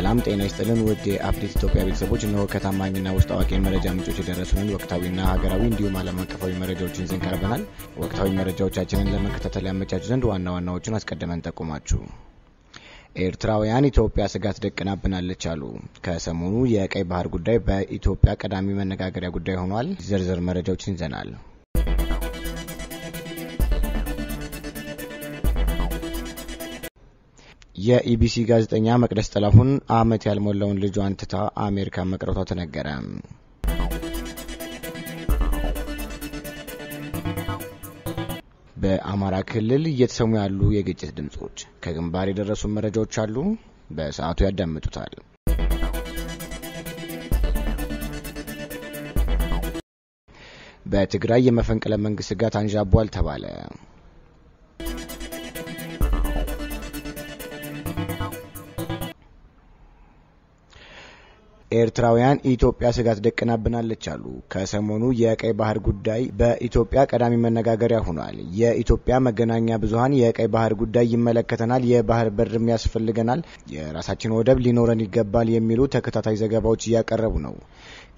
ሰላም ጤና ይስጥልን ውድ የአፕዴት ኢትዮጵያ ቤተሰቦች፣ እነሆ ከታማኝና ውስጥ አዋቂ መረጃ ምንጮች የደረሱንን ወቅታዊና ሀገራዊ እንዲሁም አለም አቀፋዊ መረጃዎችን ይዘን ቀርበናል። ወቅታዊ መረጃዎቻችንን ለመከታተል ያመቻቹ ዘንድ ዋና ዋናዎቹን አስቀድመን ጠቁማችሁ፣ ኤርትራውያን ኢትዮጵያ ስጋት ደቅናብናለች አሉ። ከሰሞኑ የቀይ ባህር ጉዳይ በኢትዮጵያ ቀዳሚ መነጋገሪያ ጉዳይ ሆኗል። ዝርዝር መረጃዎችን ይዘናል። የኢቢሲ ጋዜጠኛ መቅደስ ጥላሁን አመት ያልሞላውን ልጇን ትታ አሜሪካ መቅረቷ ተነገረ። በአማራ ክልል እየተሰሙ ያሉ የግጭት ድምጾች ከግንባር የደረሱ መረጃዎች አሉ። በሰዓቱ ያዳምጡታል። በትግራይ የመፈንቅለ መንግስት ስጋት አንዣቧል ተባለ። ኤርትራውያን ኢትዮጵያ ስጋት ደቅናብናለች አሉ። ከሰሞኑ የቀይ ባህር ጉዳይ በኢትዮጵያ ቀዳሚ መነጋገሪያ ሆኗል። የኢትዮጵያ መገናኛ ብዙኃን የቀይ ባህር ጉዳይ ይመለከተናል፣ የባህር በርም ያስፈልገናል፣ የራሳችን ወደብ ሊኖረን ይገባል የሚሉ ተከታታይ ዘገባዎች እያቀረቡ ነው።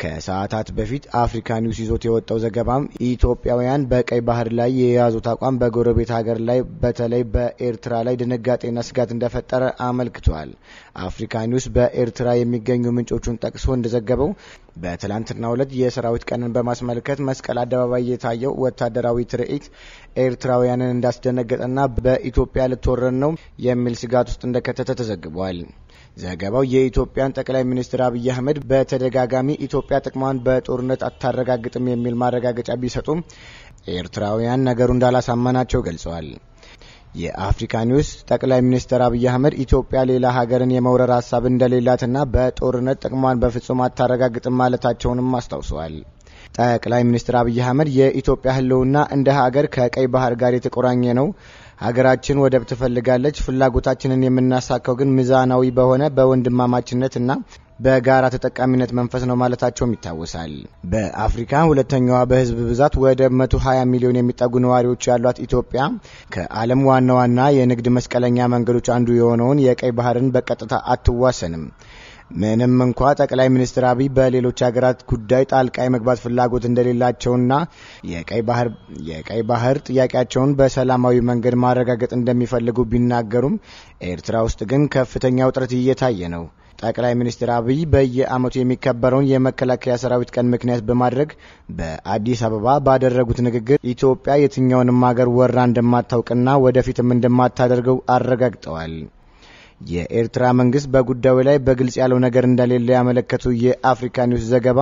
ከሰዓታት በፊት አፍሪካ ኒውስ ይዞት የወጣው ዘገባም ኢትዮጵያውያን በቀይ ባህር ላይ የያዙት አቋም በጎረቤት ሀገር ላይ በተለይ በኤርትራ ላይ ድንጋጤና ስጋት እንደፈጠረ አመልክቷል። አፍሪካ ኒውስ በኤርትራ የሚገኙ ምንጮቹን ጠቅሶ እንደዘገበው በትላንትናው ዕለት የሰራዊት ቀንን በማስመልከት መስቀል አደባባይ የታየው ወታደራዊ ትርኢት ኤርትራውያንን እንዳስደነገጠና በኢትዮጵያ ልትወረን ነው የሚል ስጋት ውስጥ እንደከተተ ተዘግቧል። ዘገባው የኢትዮጵያን ጠቅላይ ሚኒስትር አብይ አህመድ በተደጋጋሚ ኢትዮጵያ ጥቅሟን በጦርነት አታረጋግጥም የሚል ማረጋገጫ ቢሰጡም ኤርትራውያን ነገሩ እንዳላሳመናቸው ገልጸዋል። የአፍሪካ ኒውስ ጠቅላይ ሚኒስትር አብይ አህመድ ኢትዮጵያ ሌላ ሀገርን የመውረር ሀሳብ እንደሌላትና በጦርነት ጥቅሟን በፍጹም አታረጋግጥም ማለታቸውንም አስታውሰዋል። ጠቅላይ ሚኒስትር አብይ አህመድ የኢትዮጵያ ሕልውና እንደ ሀገር ከቀይ ባህር ጋር የተቆራኘ ነው። ሀገራችን ወደብ ትፈልጋለች። ፍላጎታችንን የምናሳካው ግን ሚዛናዊ በሆነ በወንድማማችነትና በጋራ ተጠቃሚነት መንፈስ ነው ማለታቸውም ይታወሳል። በአፍሪካ ሁለተኛዋ በህዝብ ብዛት ወደ 120 ሚሊዮን የሚጠጉ ነዋሪዎች ያሏት ኢትዮጵያ ከዓለም ዋና ዋና የንግድ መስቀለኛ መንገዶች አንዱ የሆነውን የቀይ ባህርን በቀጥታ አትዋሰንም። ምንም እንኳ ጠቅላይ ሚኒስትር አብይ በሌሎች ሀገራት ጉዳይ ጣልቃ የመግባት ፍላጎት እንደሌላቸውና የቀይ ባህር ጥያቄያቸውን በሰላማዊ መንገድ ማረጋገጥ እንደሚፈልጉ ቢናገሩም ኤርትራ ውስጥ ግን ከፍተኛ ውጥረት እየታየ ነው። ጠቅላይ ሚኒስትር አብይ በየዓመቱ የሚከበረውን የመከላከያ ሰራዊት ቀን ምክንያት በማድረግ በአዲስ አበባ ባደረጉት ንግግር ኢትዮጵያ የትኛውንም ሀገር ወራ እንደማታውቅና ወደፊትም እንደማታደርገው አረጋግጠዋል። የኤርትራ መንግስት በጉዳዩ ላይ በግልጽ ያለው ነገር እንደሌለ ያመለከቱ የአፍሪካ ኒውስ ዘገባ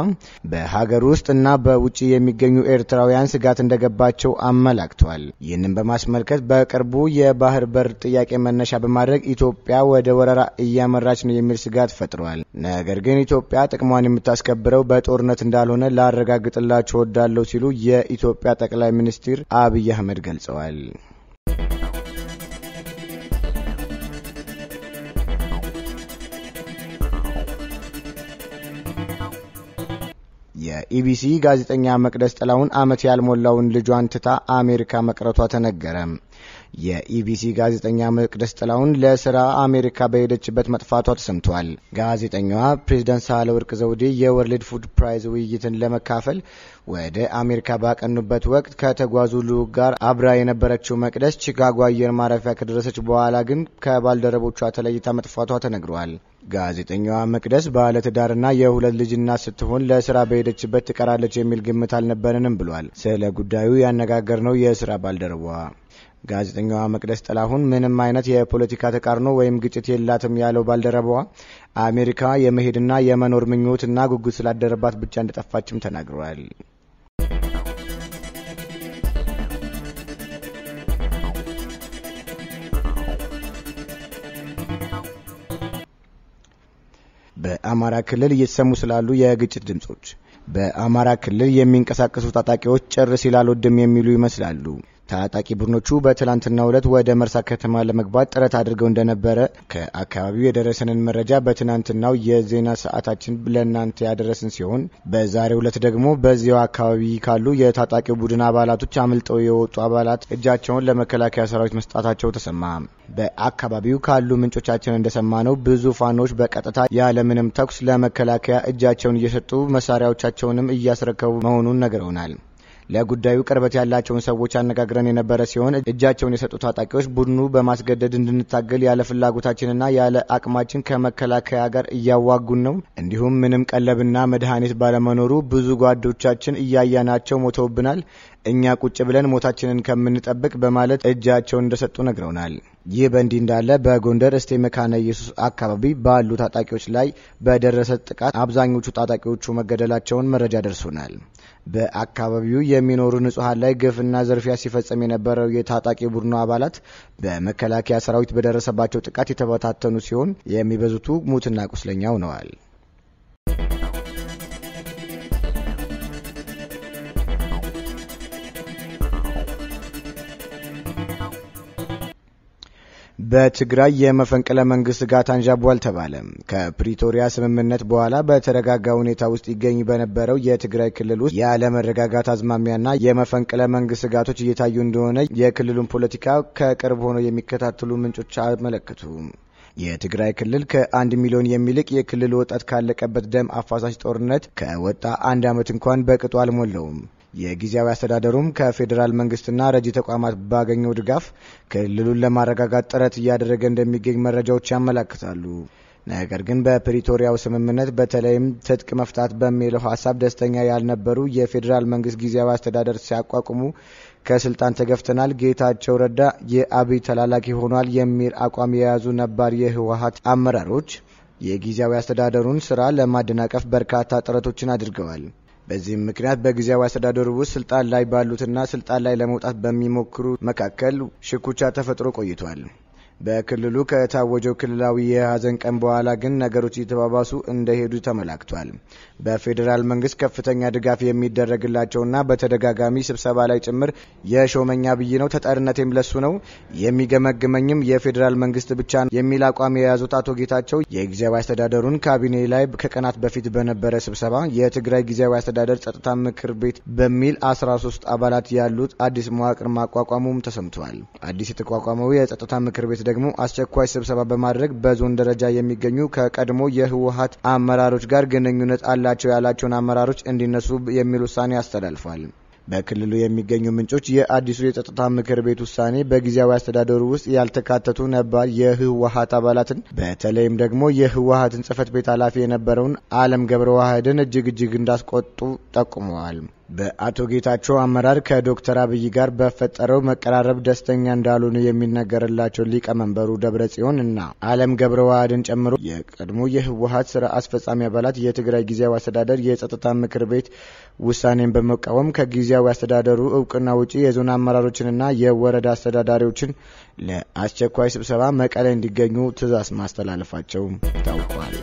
በሀገር ውስጥ እና በውጭ የሚገኙ ኤርትራውያን ስጋት እንደገባቸው አመላክቷል። ይህንን በማስመልከት በቅርቡ የባህር በር ጥያቄ መነሻ በማድረግ ኢትዮጵያ ወደ ወረራ እያመራች ነው የሚል ስጋት ፈጥሯል። ነገር ግን ኢትዮጵያ ጥቅሟን የምታስከብረው በጦርነት እንዳልሆነ ላረጋግጥላቸው ወዳለው ሲሉ የኢትዮጵያ ጠቅላይ ሚኒስትር አብይ አህመድ ገልጸዋል። የኢቢሲ ጋዜጠኛ መቅደስ ጥላውን ዓመት ያልሞላውን ልጇን ትታ አሜሪካ መቅረቷ ተነገረ። የኢቢሲ ጋዜጠኛ መቅደስ ጥላውን ለስራ አሜሪካ በሄደችበት መጥፋቷ ተሰምቷል። ጋዜጠኛዋ ፕሬዝዳንት ሳህለወርቅ ዘውዴ የወርልድ ፉድ ፕራይዝ ውይይትን ለመካፈል ወደ አሜሪካ ባቀኑበት ወቅት ከተጓዙ ልዑክ ጋር አብራ የነበረችው መቅደስ ቺካጎ አየር ማረፊያ ከደረሰች በኋላ ግን ከባልደረቦቿ ተለይታ መጥፋቷ ተነግሯል። ጋዜጠኛዋ መቅደስ ባለትዳርና የሁለት ልጅ እናት ስትሆን ለስራ በሄደችበት ትቀራለች የሚል ግምት አልነበረንም ብሏል። ስለ ጉዳዩ ያነጋገርነው የስራ ባልደረባዋ ጋዜጠኛዋ መቅደስ ጥላሁን ምንም አይነት የፖለቲካ ተቃርኖ ወይም ግጭት የላትም ያለው ባልደረባዋ አሜሪካ የመሄድና የመኖር ምኞትና ጉጉት ስላደረባት ብቻ እንደጠፋችም ተናግሯል። በአማራ ክልል እየተሰሙ ስላሉ የግጭት ድምጾች በአማራ ክልል የሚንቀሳቀሱ ታጣቂዎች ጭር ሲል አልወድም የሚሉ ይመስላሉ። ታጣቂ ቡድኖቹ በትላንትናው ዕለት ወደ መርሳ ከተማ ለመግባት ጥረት አድርገው እንደነበረ ከአካባቢው የደረሰንን መረጃ በትናንትናው የዜና ሰዓታችን ለእናንተ ያደረስን ሲሆን በዛሬው ዕለት ደግሞ በዚያው አካባቢ ካሉ የታጣቂ ቡድን አባላቶች አምልጠው የወጡ አባላት እጃቸውን ለመከላከያ ሰራዊት መስጣታቸው ተሰማ። በአካባቢው ካሉ ምንጮቻችን እንደሰማነው ብዙ ፋኖች በቀጥታ ያለምንም ተኩስ ለመከላከያ እጃቸውን እየሰጡ መሳሪያዎቻቸውንም እያስረከቡ መሆኑን ነግረውናል። ለጉዳዩ ቅርበት ያላቸውን ሰዎች አነጋግረን የነበረ ሲሆን እጃቸውን የሰጡ ታጣቂዎች ቡድኑ በማስገደድ እንድንታገል ያለ ፍላጎታችንና ያለ አቅማችን ከመከላከያ ጋር እያዋጉን ነው። እንዲሁም ምንም ቀለብና መድኃኒት ባለመኖሩ ብዙ ጓዶቻችን እያያናቸው ሞተውብናል። እኛ ቁጭ ብለን ሞታችንን ከምንጠብቅ በማለት እጃቸውን እንደሰጡ ነግረውናል። ይህ በእንዲህ እንዳለ በጎንደር እስቴ መካነ ኢየሱስ አካባቢ ባሉ ታጣቂዎች ላይ በደረሰ ጥቃት አብዛኞቹ ታጣቂዎቹ መገደላቸውን መረጃ ደርሶናል። በአካባቢው የሚኖሩ ንጹሐን ላይ ግፍና ዘርፊያ ሲፈጸም የነበረው የታጣቂ ቡድኑ አባላት በመከላከያ ሰራዊት በደረሰባቸው ጥቃት የተበታተኑ ሲሆን የሚበዙቱ ሙትና ቁስለኛ ሆነዋል። በትግራይ የመፈንቅለ መንግስት ስጋት አንዣቧል ተባለ። ከፕሪቶሪያ ስምምነት በኋላ በተረጋጋ ሁኔታ ውስጥ ይገኝ በነበረው የትግራይ ክልል ውስጥ የአለመረጋጋት አዝማሚያና የመፈንቅለ መንግስት ስጋቶች እየታዩ እንደሆነ የክልሉን ፖለቲካ ከቅርብ ሆነው የሚከታተሉ ምንጮች አመለከቱ። የትግራይ ክልል ከአንድ ሚሊዮን የሚልቅ የክልል ወጣት ካለቀበት ደም አፋሳሽ ጦርነት ከወጣ አንድ ዓመት እንኳን በቅጡ አልሞላውም። የጊዜያዊ አስተዳደሩም ከፌዴራል መንግስትና ረጂ ተቋማት ባገኘው ድጋፍ ክልሉን ለማረጋጋት ጥረት እያደረገ እንደሚገኝ መረጃዎች ያመላክታሉ። ነገር ግን በፕሪቶሪያው ስምምነት በተለይም ትጥቅ መፍታት በሚለው ሀሳብ ደስተኛ ያልነበሩ የፌዴራል መንግስት ጊዜያዊ አስተዳደር ሲያቋቁሙ ከስልጣን ተገፍተናል፣ ጌታቸው ረዳ የአብይ ተላላኪ ሆኗል የሚል አቋም የያዙ ነባር የህወሀት አመራሮች የጊዜያዊ አስተዳደሩን ስራ ለማደናቀፍ በርካታ ጥረቶችን አድርገዋል። በዚህም ምክንያት በጊዜያዊ አስተዳደሩ ውስጥ ስልጣን ላይ ባሉትና ስልጣን ላይ ለመውጣት በሚሞክሩ መካከል ሽኩቻ ተፈጥሮ ቆይቷል። በክልሉ ከታወጀው ክልላዊ የሀዘን ቀን በኋላ ግን ነገሮች እየተባባሱ እንደሄዱ ተመላክቷል። በፌዴራል መንግስት ከፍተኛ ድጋፍ የሚደረግላቸውና በተደጋጋሚ ስብሰባ ላይ ጭምር የሾመኛ ብይ ነው ተጠርነቴም ለሱ ነው የሚገመግመኝም የፌዴራል መንግስት ብቻ የሚል አቋም የያዙት አቶ ጌታቸው የጊዜያዊ አስተዳደሩን ካቢኔ ላይ ከቀናት በፊት በነበረ ስብሰባ የትግራይ ጊዜያዊ አስተዳደር ጸጥታ ምክር ቤት በሚል 13 አባላት ያሉት አዲስ መዋቅር ማቋቋሙም ተሰምቷል። አዲስ የተቋቋመው የጸጥታ ምክር ቤት ደግሞ አስቸኳይ ስብሰባ በማድረግ በዞን ደረጃ የሚገኙ ከቀድሞ የህወሀት አመራሮች ጋር ግንኙነት አላቸው ያላቸውን አመራሮች እንዲነሱ የሚል ውሳኔ አስተላልፏል። በክልሉ የሚገኙ ምንጮች የአዲሱ የጸጥታ ምክር ቤት ውሳኔ በጊዜያዊ አስተዳደሩ ውስጥ ያልተካተቱ ነባር የህወሀት አባላትን በተለይም ደግሞ የህወሀትን ጽህፈት ቤት ኃላፊ የነበረውን አለም ገብረ ዋህድን እጅግ እጅግ እንዳስቆጡ ጠቁመዋል። በአቶ ጌታቸው አመራር ከዶክተር አብይ ጋር በፈጠረው መቀራረብ ደስተኛ እንዳሉን የሚነገርላቸው ሊቀመንበሩ ደብረ ጽዮን እና አለም ገብረ ዋህድን ጨምሮ የቀድሞ የህወሀት ስራ አስፈጻሚ አባላት የትግራይ ጊዜያዊ አስተዳደር የጸጥታ ምክር ቤት ውሳኔን በመቃወም ከጊዜያዊ አስተዳደሩ እውቅና ውጪ የዞን አመራሮችንና የወረዳ አስተዳዳሪዎችን ለአስቸኳይ ስብሰባ መቀለ እንዲገኙ ትእዛዝ ማስተላለፋቸው ታውቋል።